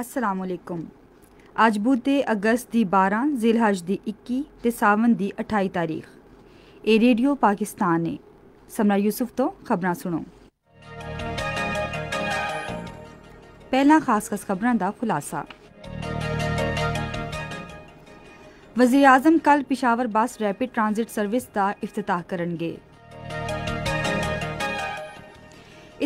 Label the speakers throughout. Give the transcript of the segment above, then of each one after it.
Speaker 1: ਅਸਲਾਮ ਅਲੈਕੁਮ ਅੱਜ ਬੁੱਧ ਦੇ ਅਗਸਤ ਦੀ 12 ਜ਼ਿਲਹਜ ਦੀ 21 ਤੇ ਸਾਵਨ ਦੀ 28 ਤਾਰੀਖ ਇਹ ਰੇਡੀਓ ਪਾਕਿਸਤਾਨ ਨੇ ਸਮਰਾ ਯੂਸਫ ਤੋਂ ਖਬਰਾਂ ਸੁਣੋ ਪਹਿਲਾ ਖਾਸ ਖਾਸ ਖਬਰਾਂ ਦਾ ਖੁਲਾਸਾ ਵਜ਼ੀਰ ਆਜ਼ਮ ਕੱਲ Peshawar bus rapid transit service ਦਾ ਇਫਤਤਾਹ ਕਰਨਗੇ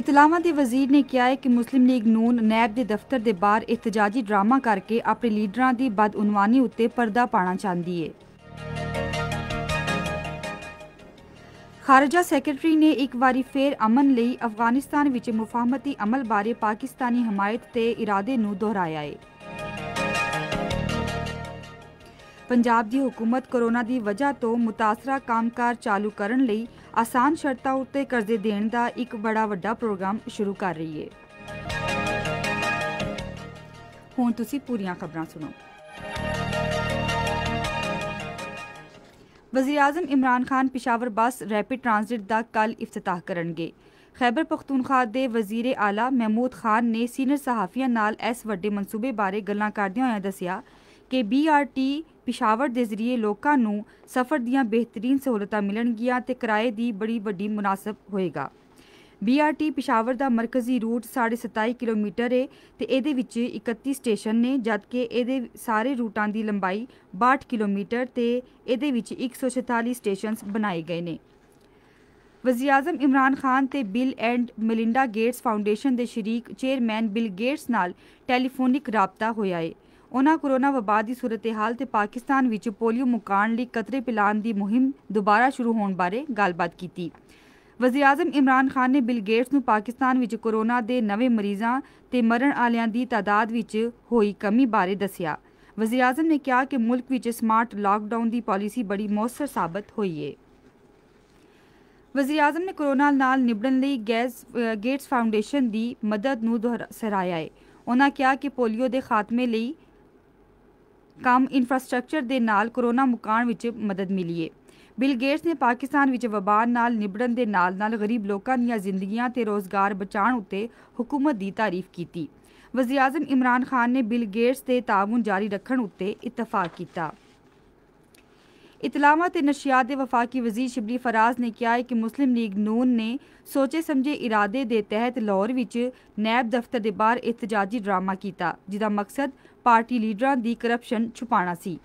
Speaker 1: ਇਤਲਾਮਾ ਦੇ ਵਜ਼ੀਰ ਨੇ ਕਿਹਾ ਹੈ ਕਿ ਮੁਸਲਿਮ ਲੀਗ ਨੂਨ ਨੈਬ ਦੇ ਦਫ਼ਤਰ ਦੇ ਬਾਹਰ ਇਤਜਾਜੀ ਡਰਾਮਾ ਕਰਕੇ ਆਪਣੇ ਲੀਡਰਾਂ ਦੀ ਬਦਉਨਵਾਨੀ ਉੱਤੇ ਪਰਦਾ ਪਾਣਾ ਚਾਹੁੰਦੀ ਹੈ। ਖਾਰਜਾ ਸੈਕਟਰੀ ਨੇ ਇੱਕ ਵਾਰੀ ਫੇਰ ਅਮਨ ਲਈ ਅਫਗਾਨਿਸਤਾਨ ਵਿੱਚ ਮੁਫਾਹਮਤੀ ਅਮਲ ਬਾਰੇ ਪਾਕਿਸਤਾਨੀ ਹਮਾਇਤ ਤੇ ਇਰਾਦੇ ਨੂੰ ਦੁਹਰਾਇਆ ਹੈ। ਪੰਜਾਬ ਦੀ ਹਕੂਮਤ ਕਰੋਨਾ ਦੀ ਵਜ੍ਹਾ ਤੋਂ ਮੁਤਾਸਰਾ ਕੰਮਕਾਰ ਚਾਲੂ ਕਰਨ ਲਈ ਆਸਾਨ ਸ਼ਰਤਾਂ ਉੱਤੇ ਕਰਜ਼ੇ ਦੇਣ ਦਾ ਇੱਕ ਬੜਾ ਵੱਡਾ ਪ੍ਰੋਗਰਾਮ ਸ਼ੁਰੂ ਕਰ ਰਹੀ ਹੈ ਹੁਣ ਤੁਸੀਂ ਪੂਰੀਆਂ ਖਬਰਾਂ ਸੁਣੋ ਵਜ਼ੀਰ ਆਜ਼ਮ Imran Khan Peshawar bus rapid transit ਦਾ ਕੱਲ ਇਫਤਤਾਹ ਕਰਨਗੇ ਖੈਬਰ ਪਖਤੂਨਖਾ ਦੇ ਵਜ਼ੀਰ ਆਲਾ ਮਹਿਮੂਦ ਖਾਨ ਨੇ ਸੀਨੀਅਰ ਸਹਾਫੀਆਂ ਨਾਲ ਇਸ ਵੱਡੇ ਮਨਸੂਬੇ ਬਾਰੇ ਗੱਲਾਂ ਕਰਦਿਆਂ ਹੋਇਆਂ ਦੱਸਿਆ ਕਿ ਬੀਆਰਟੀ ਪਿਸ਼ਾਵਰ ਦੇ ਜ਼ਰੀਏ ਲੋਕਾਂ ਨੂੰ ਸਫ਼ਰ ਦੀਆਂ ਬਿਹਤਰੀਨ ਸਹੂਲਤਾਂ ਮਿਲਣਗੀਆਂ ਤੇ ਕਿਰਾਏ ਦੀ ਬੜੀ ਵੱਡੀ ਮੁਨਾਸਬ ਹੋਏਗਾ ਬੀਆਰਟੀ ਪਿਸ਼ਾਵਰ ਦਾ ਮਰਕਜ਼ੀ ਰੂਟ 27.5 ਕਿਲੋਮੀਟਰ ਹੈ ਤੇ ਇਹਦੇ ਵਿੱਚ 31 ਸਟੇਸ਼ਨ ਨੇ ਜਦਕਿ ਇਹਦੇ ਸਾਰੇ ਰੂਟਾਂ ਦੀ ਲੰਬਾਈ 62 ਕਿਲੋਮੀਟਰ ਤੇ ਇਹਦੇ ਵਿੱਚ 146 ਸਟੇਸ਼ਨਸ ਬਣਾਏ ਗਏ ਨੇ ਆਜ਼ਮ ਇਮਰਾਨ ਖਾਨ ਤੇ Bill and Melinda Gates Foundation ਦੇ ਸ਼ਰੀਕ ਚੇਅਰਮੈਨ ਬਿਲ ਗੇਟਸ ਨਾਲ ਟੈਲੀਫੋਨਿਕ ਰਾਬਤਾ ਹੋਇਆ ਹੈ ਉਹਨਾਂ ਕੋਰੋਨਾ ਵਬਾ ਦੀ ਸੂਰਤ-ਏ-ਹਾਲ ਤੇ ਪਾਕਿਸਤਾਨ ਵਿੱਚ ਪੋਲੀਓ ਮੁਕਾਣ ਲਈ ਕਤਰੇ ਪਿਲਾਨ ਦੀ ਮੁਹਿੰਮ ਦੁਬਾਰਾ ਸ਼ੁਰੂ ਹੋਣ ਬਾਰੇ ਗੱਲਬਾਤ ਕੀਤੀ ਵਜ਼ੀਰ ਆਜ਼ਮ ਇਮਰਾਨ ਖਾਨ ਨੇ ਬਿਲ ਗੇਟਸ ਨੂੰ ਪਾਕਿਸਤਾਨ ਵਿੱਚ ਕੋਰੋਨਾ ਦੇ ਨਵੇਂ ਮਰੀਜ਼ਾਂ ਤੇ ਮਰਨ ਵਾਲਿਆਂ ਦੀ ਤਾਦਾਦ ਵਿੱਚ ਹੋਈ ਕਮੀ ਬਾਰੇ ਦੱਸਿਆ ਵਜ਼ੀਰ ਆਜ਼ਮ ਨੇ ਕਿਹਾ ਕਿ ਮੁਲਕ ਵਿੱਚ ਸਮਾਰਟ ਲਾਕਡਾਊਨ ਦੀ ਪਾਲਿਸੀ ਬੜੀ ਮੌਸਰ ਸਾਬਤ ਹੋਈ ਹੈ ਵਜ਼ੀਰ ਆਜ਼ਮ ਨੇ ਕੋਰੋਨਾ ਨਾਲ ਨਿਬੜਨ ਲਈ ਗੈਸ ਗੇਟਸ ਫਾਊਂਡੇਸ਼ਨ ਦੀ ਮਦਦ ਨੂੰ ਦੁਹਰਾਇਆ ਹੈ ਉਹਨਾਂ ਕਿਹਾ ਕਿ ਪੋਲੀਓ ਦੇ ਖਾਤਮੇ ਲਈ ਕੰਮ ਇਨਫਰਾਸਟ੍ਰਕਚਰ ਦੇ ਨਾਲ ਕੋਰੋਨਾ ਮੁਕਾਨ ਵਿੱਚ ਮਦਦ ਮਿਲੀ ਹੈ ਬਿਲ ਗੇਟਸ ਨੇ ਪਾਕਿਸਤਾਨ ਵਿੱਚ ਵਬਾਰ ਨਾਲ ਨਿਬੜਨ ਦੇ ਨਾਲ-ਨਾਲ ਗਰੀਬ ਲੋਕਾਂ ਦੀਆਂ ਜ਼ਿੰਦਗੀਆਂ ਤੇ ਰੋਜ਼ਗਾਰ ਬਚਾਉਣ ਉੱਤੇ ਹਕੂਮਤ ਦੀ ਤਾਰੀਫ ਕੀਤੀ ਵਜ਼ੀਰ ਆਜ਼ਮ ਇਮਰਾਨ ਖਾਨ ਨੇ ਬਿਲ ਗੇਟਸ ਦੇ ਤਾਬੂਨ ਜਾਰੀ ਰੱਖਣ ਉੱਤੇ ਇਤਫਾਕ ਕੀਤਾ इतलामा ते नशियात वफाकी वजीर शिबली फराज ਨੇ ਕਿਹਾ ਹੈ ਕਿ ਮੁਸਲਿਮ ਲੀਗ ਨੂਨ ਨੇ ਸੋਚੇ ਸਮਝੇ ਇਰਾਦੇ ਦੇ ਤਹਿਤ ਲਾਹੌਰ ਵਿੱਚ ਨੈਬ ਦਫ਼ਤਰ ਦੇ ਬਾਹਰ ਇਤਜਾਜੀ ਡਰਾਮਾ ਕੀਤਾ ਜਿਹਦਾ ਮਕਸਦ ਪਾਰਟੀ ਲੀਡਰਾਂ ਦੀ ਕਰਪਸ਼ਨ ਛੁਪਾਉਣਾ ਸੀ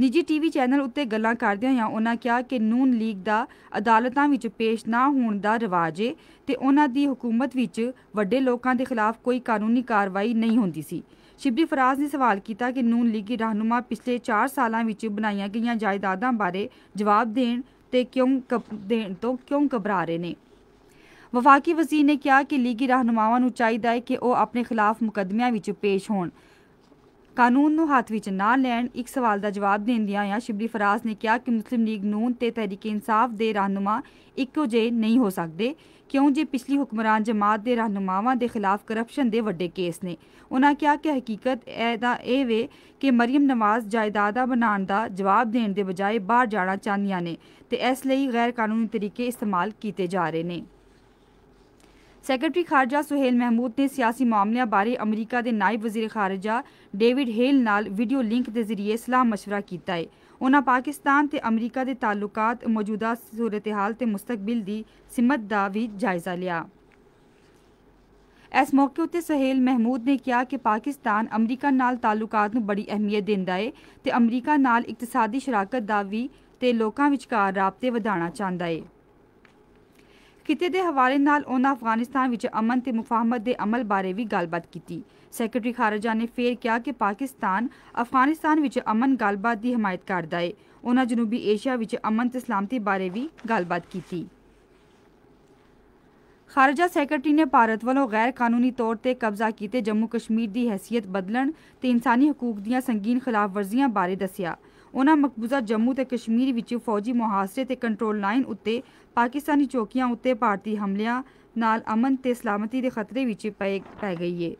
Speaker 1: ਨਿੱਜੀ ਟੀਵੀ ਚੈਨਲ ਉੱਤੇ ਗੱਲਾਂ ਕਰਦਿਆਂ ਜਾਂ ਉਹਨਾਂ ਕਿਹਾ ਕਿ ਨੂਨ ਲੀਗ ਦਾ ਅਦਾਲਤਾਂ ਵਿੱਚ ਪੇਸ਼ ਨਾ ਹੋਣ ਦਾ ਰਿਵਾਜ ਏ ਤੇ ਉਹਨਾਂ ਦੀ ਹਕੂਮਤ ਵਿੱਚ ਵੱਡੇ ਲੋਕਾਂ ਦੇ ਖਿਲਾਫ ਕੋਈ ਕਾਨੂੰਨੀ ਕਾਰਵਾਈ ਨਹੀਂ ਹੁੰਦੀ ਸੀ ਸ਼ਿਬਲੀ ਫਰਾਜ਼ ਨੇ ਸਵਾਲ ਕੀਤਾ ਕਿ ਨੂਨ ਲੀਗ ਦੀ ਰਹਿਨੁਮਾ ਪਿਛਲੇ 4 ਸਾਲਾਂ ਵਿੱਚ ਬਣਾਈਆਂ ਗਈਆਂ ਜਾਇਦਾਦਾਂ ਬਾਰੇ ਜਵਾਬ ਦੇਣ ਤੇ ਕਿਉਂ ਦੇਣ ਤੋਂ ਕਿਉਂ ਘਬਰਾ ਰਹੇ ਨੇ ਵਫਾਕੀ ਵਜ਼ੀਰ ਨੇ ਕਿਹਾ ਕਿ ਲੀਗੀ ਰਹਿਨੁਮਾਵਾਂ ਨੂੰ ਚਾਹੀਦਾ ਹੈ ਕਿ ਉਹ ਆਪਣੇ ਖਿਲਾਫ ਮੁਕਦਮਿਆਂ ਵਿੱਚ ਪੇਸ਼ ਹੋਣ ਕਾਨੂੰਨ ਨੂੰ ਹੱਥ ਵਿੱਚ ਨਾ ਲੈਣ ਇੱਕ ਸਵਾਲ ਦਾ ਜਵਾਬ ਦਿੰਦਿਆਂ ਆ ਸ਼ਿਬਰੀ ਫਰਾਜ਼ ਨੇ ਕਿਹਾ ਕਿ ਮੁਸਲਿਮ ਲੀਗ ਨੂਨ ਤੇ ਤਰੀਕੇ ਇਨਸਾਫ ਦੇ ਰਹਿਨੁਮਾ ਇੱਕੋ ਜੇ ਨਹੀਂ ਹੋ ਸਕਦੇ ਕਿਉਂ ਜੇ ਪਿਛਲੀ ਹੁਕਮਰਾਨ ਜਮਾਤ ਦੇ ਰਹਿਨੁਮਾਵਾਂ ਦੇ ਖਿਲਾਫ ਕਰਪਸ਼ਨ ਦੇ ਵੱਡੇ ਕੇਸ ਨੇ ਉਹਨਾਂ ਕਿਹਾ ਕਿ ਹਕੀਕਤ ਇਹਦਾ ਇਹ ਵੇ ਕਿ ਮਰੀਮ ਨਵਾਜ਼ ਜਾਇਦਾਦਾ ਬਣਾਉਣ ਦਾ ਜਵਾਬ ਦੇਣ ਦੇ ਬਜਾਏ ਬਾਹਰ ਜਾਣਾ ਚਾਹੁੰਦੀਆਂ ਨੇ ਤੇ ਇਸ ਲਈ ਗੈਰ ਕਾਨੂੰਨੀ ਤਰੀਕੇ ਇਸਤੇਮਾਲ ਕੀਤੇ ਜਾ ਰਹੇ ਨੇ ਸੈਕਟਰੀ ਖਾਰਜਾ ਸੁਹੇਲ ਮਹਿਮੂਦ ਨੇ ਸਿਆਸੀ ਮਾਮਲਿਆਂ ਬਾਰੇ ਅਮਰੀਕਾ ਦੇ ਨਾਇਬ ਵਜ਼ੀਰ ਖਾਰਜਾ ਡੇਵਿਡ ਹੇਲ ਨਾਲ ਵੀਡੀਓ ਲਿੰਕ ਦੇ ਜ਼ਰੀਏ ਸਲਾਹ مشورہ ਕੀਤਾ ਹੈ ਉਹਨਾਂ ਪਾਕਿਸਤਾਨ ਤੇ ਅਮਰੀਕਾ ਦੇ ਤਾਲੁਕਾਤ ਮੌਜੂਦਾ ਸੂਰਤ-ਹਾਲ ਤੇ ਮੁਸਤਕਬਲ ਦੀ ਸਿਮਤ ਦਾ ਵੀ ਜਾਇਜ਼ਾ ਲਿਆ ਇਸ ਮੌਕੇ ਉਤੇ ਸਹੇਲ ਮਹਿਮੂਦ ਨੇ ਕਿਹਾ ਕਿ ਪਾਕਿਸਤਾਨ ਅਮਰੀਕਾ ਨਾਲ ਤਾਲੁਕਾਤ ਨੂੰ ਬੜੀ ਅਹਿਮੀਅਤ ਦਿੰਦਾ ਹੈ ਤੇ ਅਮਰੀਕਾ ਨਾਲ ਇਕਤਸਾਦੀ ਸ਼ਰਾਕਤ ਦਾ ਵੀ ਤੇ ਲੋਕਾਂ ਵਿਚਕਾਰ ਰابطੇ ਵਧਾਉਣਾ ਚਾਹੁੰਦਾ ਹੈ ਕਿਤੇ ਦੇ ਹਵਾਲੇ ਨਾਲ ਉਹਨਾਂ ਅਫਗਾਨਿਸਤਾਨ ਵਿੱਚ ਅਮਨ ਤੇ ਮੁਫਾਹਮਤ ਦੇ ਅਮਲ ਬਾਰੇ ਵੀ ਗੱਲਬਾਤ ਕੀਤੀ ਸੈਕਟਰੀ ਖਾਰਜਾ ਨੇ ਫੇਰ ਕਿਹਾ ਕਿ ਪਾਕਿਸਤਾਨ ਅਫਗਾਨਿਸਤਾਨ ਵਿੱਚ ਅਮਨ ਗੱਲਬਾਤ ਦੀ ਹਮਾਇਤ ਕਰਦਾ ਹੈ ਉਹਨਾਂ ਜਨੂਬੀ ਏਸ਼ੀਆ ਵਿੱਚ ਅਮਨ ਤੇ ਸਲਾਮਤੀ ਬਾਰੇ ਵੀ ਗੱਲਬਾਤ ਕੀਤੀ ਖਾਰਜਾ ਸੈਕਟਰੀ ਨੇ ਭਾਰਤ ਵੱਲੋਂ ਗੈਰ ਕਾਨੂੰਨੀ ਤੌਰ ਤੇ ਕਬਜ਼ਾ ਕੀਤੇ ਜੰਮੂ ਕਸ਼ਮੀਰ ਦੀ ਹیثیت ਬਦਲਣ ਤੇ ਇਨਸਾਨੀ ਹਕੂਕ ਦੀਆਂ ਸੰਗੀਨ ਖਿਲਾਫ ਵਰਜ਼ੀਆਂ ਬਾਰੇ ਦੱਸਿਆ ਉਹਨਾਂ ਮਕਬੂਜ਼ਾ ਜੰਮੂ ਤੇ ਕਸ਼ਮੀਰ ਵਿੱਚ ਫੌਜੀ ਮੁਹਾਸਰੇ ਤੇ ਕੰਟਰੋਲ ਲਾਈਨ ਉੱਤੇ ਪਾਕਿਸਤਾਨੀ ਚੌਕੀਆਂ ਉੱਤੇ ਭਾਰਤੀ ਹਮਲਿਆਂ ਨਾਲ ਅਮਨ ਤੇ ਸਲਾਮਤੀ ਦੇ ਖਤਰੇ ਵਿੱਚ ਪੈ ਗਈ ਹੈ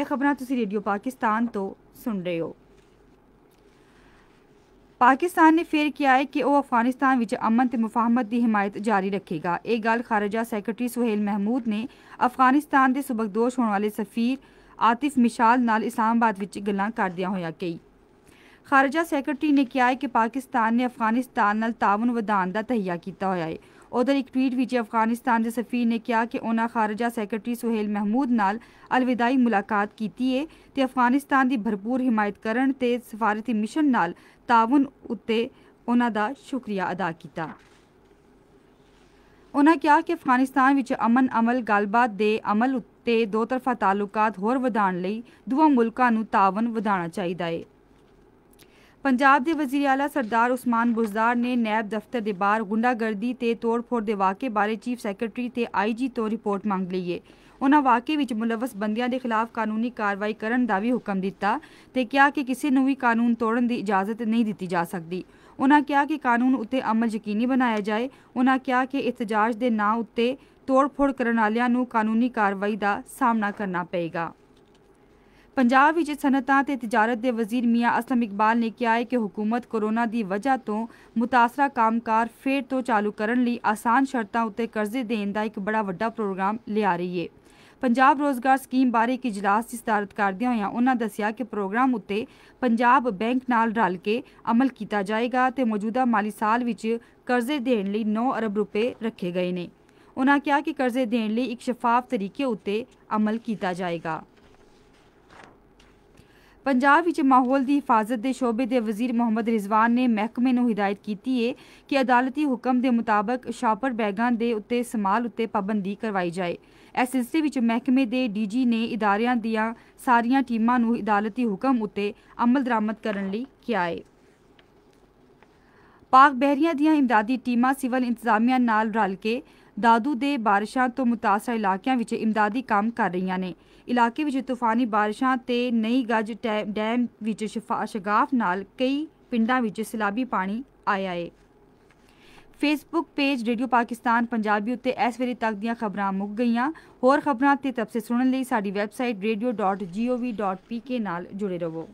Speaker 1: ਇਹ ਖਬਰਾਂ ਤੁਸੀਂ ਰੇਡੀਓ ਪਾਕਿਸਤਾਨ ਤੋਂ ਸੁਣ ਰਹੇ ਹੋ ਪਾਕਿਸਤਾਨ ਨੇ ਫੇਰ ਕਿਹਾ ਹੈ ਕਿ ਉਹ ਅਫਗਾਨਿਸਤਾਨ ਵਿੱਚ ਅਮਨ ਤੇ ਮੁਫਾਹਮਤ ਦੀ ਹਮਾਇਤ ਜਾਰੀ ਰੱਖੇਗਾ ਇਹ ਗੱਲ ਖਾਰਜਾ ਸੈਕਟਰੀ ਸੁਹੇਲ ਮਹਿਮੂਦ ਨੇ ਅਫਗਾਨਿਸਤਾਨ ਦੇ ਸੁਬਕਦੋਸ਼ ਹੋਣ ਵਾਲੇ ਸਫੀਰ ਆਤਿਫ ਮਿਸ਼ਾਲ ਨਾਲ ਇਸਲਾਮਾਬਾਦ ਵਿੱਚ ਗੱਲਾਂ ਕਰਦਿਆਂ ਹੋਇਆ ਕਹੀ ਖਾਰਜਾ ਸੈਕਟਰੀ ਨੇ ਕਿਹਾ ਕਿ ਪਾਕਿਸਤਾਨ ਨੇ ਅਫਗਾਨਿਸਤਾਨ ਨਾਲ ਤਾਵਨ ਵਧਾਉਣ ਦਾ ਤਹੀਆ ਕੀਤਾ ਹੋਇਆ ਹੈ ਉਧਰ ਇੱਕ ਟਵੀਟ ਵਿੱਚ ਅਫਗਾਨਿਸਤਾਨ ਦੇ ਸਫੀਰ ਨੇ ਕਿਹਾ ਕਿ ਉਹਨਾਂ ਖਾਰਜਾ ਸੈਕਟਰੀ ਸੁਹੇਲ ਮਹਿਮੂਦ ਨਾਲ ਅਲਵਿਦਾਈ ਮੁਲਾਕਾਤ ਕੀਤੀ ਹੈ ਤੇ ਅਫਗਾਨਿਸਤਾਨ ਦੀ ਭਰਪੂਰ ਹਿਮਾਇਤ ਕਰਨ ਤੇ ਸਫਾਰਤੀ ਮਿਸ਼ਨ ਨਾਲ ਤਾਵਨ ਉੱਤੇ ਉਹਨਾਂ ਦਾ ਸ਼ੁਕਰੀਆ ਅਦਾ ਕੀਤਾ ਉਹਨਾਂ ਕਿਹਾ ਕਿ ਅਫਗਾਨਿਸਤਾਨ ਵਿੱਚ ਅਮਨ ਅਮਲ ਗੱਲਬਾਤ ਦੇ ਅਮਲ ਉੱਤੇ ਦੋ ਤਰਫਾ ਤਾਲੁਕਾਤ ਹੋਰ ਵਧਾਉਣ ਲਈ ਦੋਵਾਂ ਮੁਲਕਾਂ ਨੂੰ ਤਾਵਨ ਵਧਾਉਣਾ ਚਾਹੀਦਾ ਹੈ ਪੰਜਾਬ ਦੇ ਵਜ਼ੀਰ ਆਲਾ ਸਰਦਾਰ ਉਸਮਾਨ ਬੁਜ਼ਦਾਰ ਨੇ ਨੈਬ ਦਫ਼ਤਰ ਦੇ ਬਾਹਰ ਗੁੰਡਾਗਰਦੀ ਤੇ ਤੋੜਫੋੜ ਦੇ ਵਾਕੇ ਬਾਰੇ ਚੀਫ ਸੈਕਟਰੀ ਤੇ ਆਈਜੀ ਤੋਂ ਰਿਪੋਰਟ ਮੰਗ ਲਈ ਹੈ ਉਹਨਾਂ ਵਾਕੇ ਵਿੱਚ ਮੁਲਵਸ ਬੰਦਿਆਂ ਦੇ ਖਿਲਾਫ ਕਾਨੂੰਨੀ ਕਾਰਵਾਈ ਕਰਨ ਦਾ ਵੀ ਹੁਕਮ ਦਿੱਤਾ ਤੇ ਕਿਹਾ ਕਿ ਕਿਸੇ ਨੂੰ ਵੀ ਕਾਨੂੰਨ ਤੋੜਨ ਦੀ ਇਜਾਜ਼ਤ ਨਹੀਂ ਦਿੱਤੀ ਜਾ ਸਕਦੀ ਉਹਨਾਂ ਕਿਹਾ ਕਿ ਕਾਨੂੰਨ ਉੱਤੇ ਅਮਲ ਯਕੀਨੀ ਬਣਾਇਆ ਜਾਏ ਉਹਨਾਂ ਕਿਹਾ ਕਿ ਇਤਜਾਜ ਦੇ ਨਾਂ ਉੱਤੇ ਤੋੜਫੋੜ ਕਰਨ ਵਾਲਿਆਂ ਨੂੰ ਕਾਨੂੰਨੀ ਕਾਰਵਾਈ ਦਾ ਸਾਹਮਣਾ ਕਰਨਾ ਪਏਗਾ ਪੰਜਾਬ ਵਿੱਚ ਸਨਅਤਾਂ ਤੇ ਤਜਾਰਤ ਦੇ ਵਜ਼ੀਰ ਮੀਆਂ ਅਸਲਮ ਇਕਬਾਲ ਨੇ ਕਿਹਾ ਹੈ ਕਿ ਹਕੂਮਤ ਕੋਰੋਨਾ ਦੀ ਵਜ੍ਹਾ ਤੋਂ ਮੁਤਾਸਰਾ ਕਾਮਕਾਰ ਫੇਰ ਤੋਂ ਚਾਲੂ ਕਰਨ ਲਈ ਆਸਾਨ ਸ਼ਰਤਾਂ ਉੱਤੇ ਕਰਜ਼ੇ ਦੇਣ ਦਾ ਇੱਕ ਬੜਾ ਵੱਡਾ ਪ੍ਰੋਗਰਾਮ ਲਿਆ ਰਹੀ ਹੈ ਪੰਜਾਬ ਰੋਜ਼ਗਾਰ ਸਕੀਮ ਬਾਰੇ ਇੱਕ ਜਲਾਸ ਦੀ ਸਤਾਰਤ ਕਰਦਿਆਂ ਹੋਇਆਂ ਉਹਨਾਂ ਦੱਸਿਆ ਕਿ ਪ੍ਰੋਗਰਾਮ ਉੱਤੇ ਪੰਜਾਬ ਬੈਂਕ ਨਾਲ ਰਲ ਕੇ ਅਮਲ ਕੀਤਾ ਜਾਏਗਾ ਤੇ ਮੌਜੂਦਾ ਮਾਲੀ ਸਾਲ ਵਿੱਚ ਕਰਜ਼ੇ ਦੇਣ ਲਈ 9 ਅਰਬ ਰੁਪਏ ਰੱਖੇ ਗਏ ਨੇ ਉਹਨਾਂ ਕਿਹਾ ਕਿ ਕਰਜ਼ੇ ਦੇਣ ਲਈ ਇੱਕ ਸ਼ਫਾਫ ਤਰੀਕੇ ਉੱਤੇ ਅਮਲ ਕੀਤਾ ਜਾਏਗਾ ਪੰਜਾਬ ਵਿੱਚ ਮਾਹੌਲ ਦੀ ਹਿਫਾਜ਼ਤ ਦੇ ਸ਼ੋਬੇ ਦੇ ਵਜ਼ੀਰ ਮੁਹੰਮਦ ਰਿਜ਼ਵਾਨ ਨੇ ਮਹਿਕਮੇ ਨੂੰ ਹਿਦਾਇਤ ਕੀਤੀ ਹੈ ਕਿ ਅਦਾਲਤੀ ਹੁਕਮ ਦੇ ਮੁਤਾਬਕ ਸ਼ਾਪਰ ਬੈਗਾਂ ਦੇ ਉੱਤੇ ਸਮਾਲ ਉੱਤੇ ਪਾਬੰਦੀ ਕਰਵਾਈ ਜਾਏ ਇਸ ਸਿਲਸਿਲੇ ਵਿੱਚ ਮਹਿਕਮੇ ਦੇ ਡੀਜੀ ਨੇ ਇਦਾਰਿਆਂ ਦੀਆਂ ਸਾਰੀਆਂ ਟੀਮਾਂ ਨੂੰ ਅਦਾਲਤੀ ਹੁਕਮ ਉੱਤੇ ਅਮਲ ਦਰਾਮਦ ਕਰਨ ਲਈ ਕਿਹਾ ਹੈ ਪਾਕ ਬਹਿਰੀਆਂ ਦੀਆਂ ਇਮਦਾਦੀ ਟੀਮਾਂ ਸਿਵਲ ਇੰਤਜ਼ਾਮੀਆਂ ਨਾਲ ਰਲ ਕੇ ਦਾਦੂ ਦੇ ਬਾਰਿਸ਼ਾਂ ਤੋਂ ਮੁਤਾਸਰ ਇਲਾਕਿਆਂ ਵਿੱਚ ਇਮਦਾਦੀ ਕੰਮ ਕਰ ਰਹੀਆਂ ਨੇ ਇਲਾਕੇ ਵਿੱਚ ਤੂਫਾਨੀ ਬਾਰਿਸ਼ਾਂ ਤੇ ਨਈ ਗੱਜ ਡੈਮ ਵਿੱਚ ਸ਼ਗਾਫ ਨਾਲ ਕਈ ਪਿੰਡਾਂ ਵਿੱਚ ਸਲਾਬੀ ਪਾਣੀ ਆਇਆ ਹੈ Facebook page radio Pakistan Punjabi ਉੱਤੇ ਇਸ ਵੇਲੇ ਤੱਕ ਦੀਆਂ ਖਬਰਾਂ ਮੁੱਕ ਗਈਆਂ ਹੋਰ ਖਬਰਾਂ ਤੇ ਤਬਸੇ ਸੁਣਨ ਲਈ ਸਾਡੀ ਵੈਬਸਾਈਟ radio.gov.pk ਨਾਲ ਜੁੜੇ ਰਹੋ